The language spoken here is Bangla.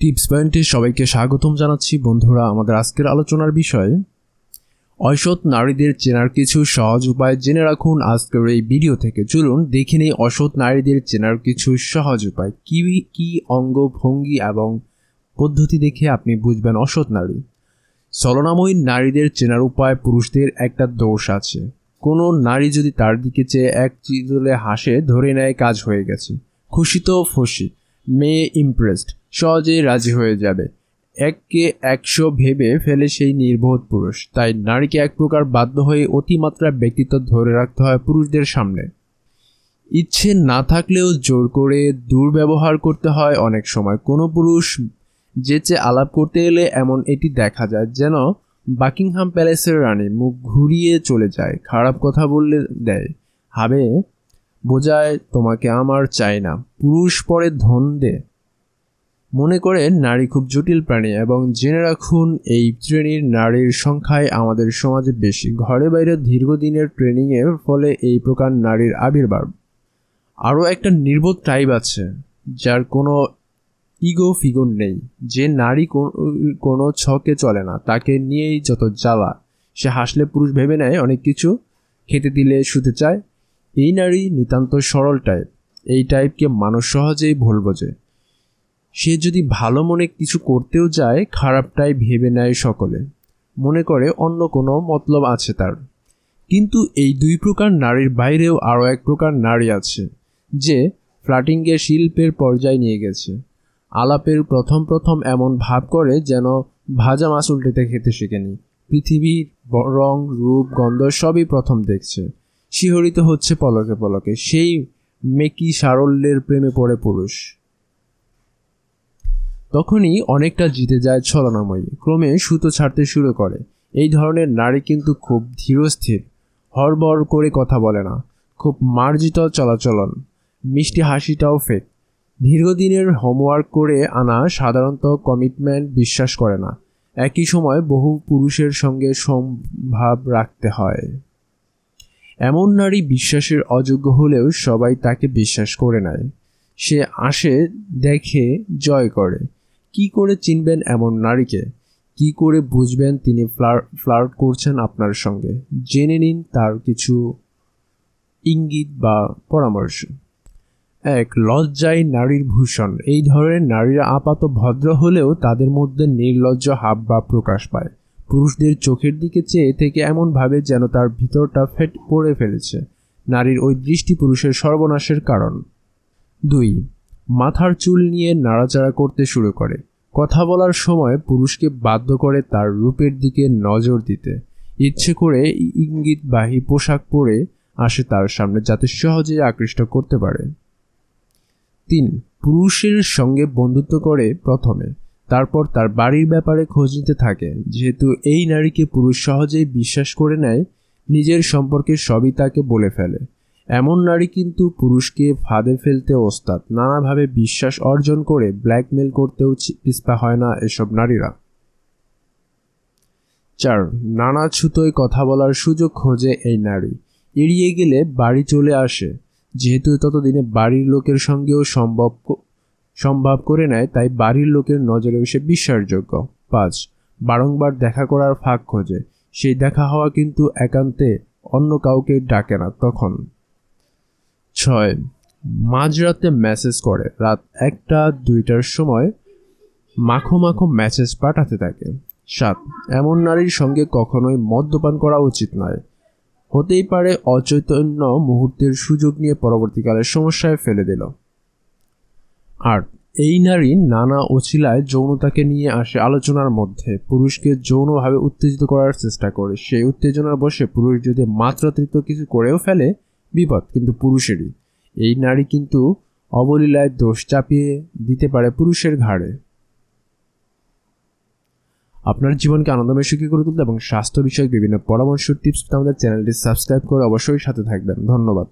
টিপস পয়েন্টে সবাইকে স্বাগতম জানাচ্ছি বন্ধুরা আমাদের আজকের আলোচনার বিষয় অসৎ নারীদের চেনার কিছু সহজ উপায় জেনে রাখুন আজকের এই ভিডিও থেকে চলুন দেখে নেই অসৎ নারীদের চেনার কিছু সহজ উপায় কী কী অঙ্গ ভঙ্গি এবং পদ্ধতি দেখে আপনি বুঝবেন অসৎ নারী চলনাময়ী নারীদের চেনার উপায় পুরুষদের একটা দোষ আছে কোনো নারী যদি তার দিকে চেয়ে এক চিজলে হাসে ধরে নেয় কাজ হয়ে গেছে খুশি তো ফসি মেয়ে ইমপ্রেসড সহজেই রাজি হয়ে যাবে এককে একশো ভেবে ফেলে সেই নির্বোধ পুরুষ তাই নারীকে এক প্রকার বাধ্য হয়ে অতিমাত্রা ব্যক্তিত্ব ধরে রাখতে হয় পুরুষদের সামনে ইচ্ছে না থাকলেও জোর করে দুর্ব্যবহার করতে হয় অনেক সময় কোনো পুরুষ যেচে আলাপ করতে এলে এমন এটি দেখা যায় যেন বাকিংহাম প্যালেসের রানী মুখ ঘুরিয়ে চলে যায় খারাপ কথা বললে দেয় হাবে বোঝায় তোমাকে আমার চাই না পুরুষ পরে ধন দে মনে করেন নারী খুব জটিল প্রাণী এবং জেনে রাখুন এই শ্রেণীর নারীর সংখ্যায় আমাদের সমাজে বেশি ঘরে বাইরে দীর্ঘদিনের ট্রেনিংয়ের ফলে এই প্রকার নারীর আবির্ভাব আরও একটা নির্বোধ টাইপ আছে যার কোনো ইগো ফিগর নেই যে নারী কোনো ছকে চলে না তাকে নিয়েই যত জ্বালা সে হাসলে পুরুষ ভেবে নেয় অনেক কিছু খেতে দিলে শুতে চায় এই নারী নিতান্ত সরল টাইপ এই টাইপকে মানুষ সহজেই ভুল বোঝে সে যদি ভালো মনে কিছু করতেও যায় খারাপটাই ভেবে নেয় সকলে মনে করে অন্য কোনো মতলব আছে তার কিন্তু এই দুই প্রকার নারীর বাইরেও আরও এক প্রকার নারী আছে যে ফ্লাটিংকে শিল্পের পর্যায়ে নিয়ে গেছে আলাপের প্রথম প্রথম এমন ভাব করে যেন ভাজা মাছ উল্টেতে খেতে শেখেনি পৃথিবীর রং রূপ গন্ধ সবই প্রথম দেখছে শিহরিত হচ্ছে পলকে পলকে সেই মেকি সারল্যের প্রেমে পড়ে পুরুষ তখনই অনেকটা জিতে যায় ছলনাময়ী ক্রমে সুতো ছাড়তে শুরু করে এই ধরনের নারী কিন্তু খুব ধীরস্থির হরবর করে কথা বলে না খুব মার্জিত চলাচলন মিষ্টি হাসিটাও ফেক দীর্ঘদিনের হোমওয়ার্ক করে আনা সাধারণত কমিটমেন্ট বিশ্বাস করে না একই সময় বহু পুরুষের সঙ্গে সম্ভাব রাখতে হয় এমন নারী বিশ্বাসের অযোগ্য হলেও সবাই তাকে বিশ্বাস করে নেয় সে আসে দেখে জয় করে কি করে চিনবেন এমন নারীকে কি করে বুঝবেন তিনি ফ্লার্ট করছেন আপনার সঙ্গে জেনে নিন তার কিছু ইঙ্গিত বা পরামর্শ এক লজ্জায় নারীর ভূষণ এই ধরনের নারীরা আপাত ভদ্র হলেও তাদের মধ্যে নির্লজ্জ হাব বা প্রকাশ পায় পুরুষদের চোখের দিকে চেয়ে থেকে এমনভাবে যেন তার ভিতরটা ফেট পড়ে ফেলেছে নারীর ওই দৃষ্টি পুরুষের সর্বনাশের কারণ দুই মাথার চুল নিয়ে নাড়াচাড়া করতে শুরু করে কথা বলার সময় পুরুষকে বাধ্য করে তার রূপের দিকে নজর দিতে ইচ্ছে করে ইঙ্গিতবাহী পোশাক পরে আসে তার সামনে যাতে সহজে আকৃষ্ট করতে পারে তিন পুরুষের সঙ্গে বন্ধুত্ব করে প্রথমে তারপর তার বাড়ির ব্যাপারে খোঁজ নিতে থাকে যেহেতু এই নারীকে পুরুষ সহজেই বিশ্বাস করে নেয় নিজের সম্পর্কে সবই তাকে বলে ফেলে এমন নারী কিন্তু পুরুষকে ফাঁদে ফেলতে ওস্তাদ নানাভাবে বিশ্বাস অর্জন করে ব্ল্যাকমেল করতেও পিস্পা হয় না এসব নারীরা চার নানা ছুতোয় কথা বলার সুযোগ খোঁজে এই নারী এড়িয়ে গেলে বাড়ি চলে আসে যেহেতু ততদিনে বাড়ির লোকের সঙ্গেও সম্ভব সম্ভব করে নেয় তাই বাড়ির লোকের নজরে সে বিশ্বাসযোগ্য পাঁচ বারংবার দেখা করার ফাঁক খোঁজে সেই দেখা হওয়া কিন্তু একান্তে অন্য কাউকে ডাকে না তখন ছয় মাঝরাতে মেসেজ করে রাত একটা দুইটার সময় মাখো মাখো মেসেজ পাঠাতে থাকে সাত এমন নারীর সঙ্গে কখনোই মদ্যপান করা উচিত নয় হতেই পারে অচৈতন্য মুহূর্তের সুযোগ নিয়ে পরবর্তীকালে সমস্যায় ফেলে দিল আর এই নারী নানা অছিলায় যৌনতাকে নিয়ে আসে আলোচনার মধ্যে পুরুষকে যৌনভাবে উত্তেজিত করার চেষ্টা করে সেই উত্তেজনার বসে পুরুষ যদি মাত্রাতিরিক্ত কিছু করেও ফেলে বিপদ কিন্তু পুরুষেরই এই নারী কিন্তু অবলীলায় দোষ চাপিয়ে দিতে পারে পুরুষের ঘাড়ে আপনার জীবনকে আনন্দময় সুখী করে তুলতে এবং স্বাস্থ্য বিষয়ক বিভিন্ন পরামর্শ টিপস আমাদের চ্যানেলটি সাবস্ক্রাইব করে অবশ্যই সাথে থাকবেন ধন্যবাদ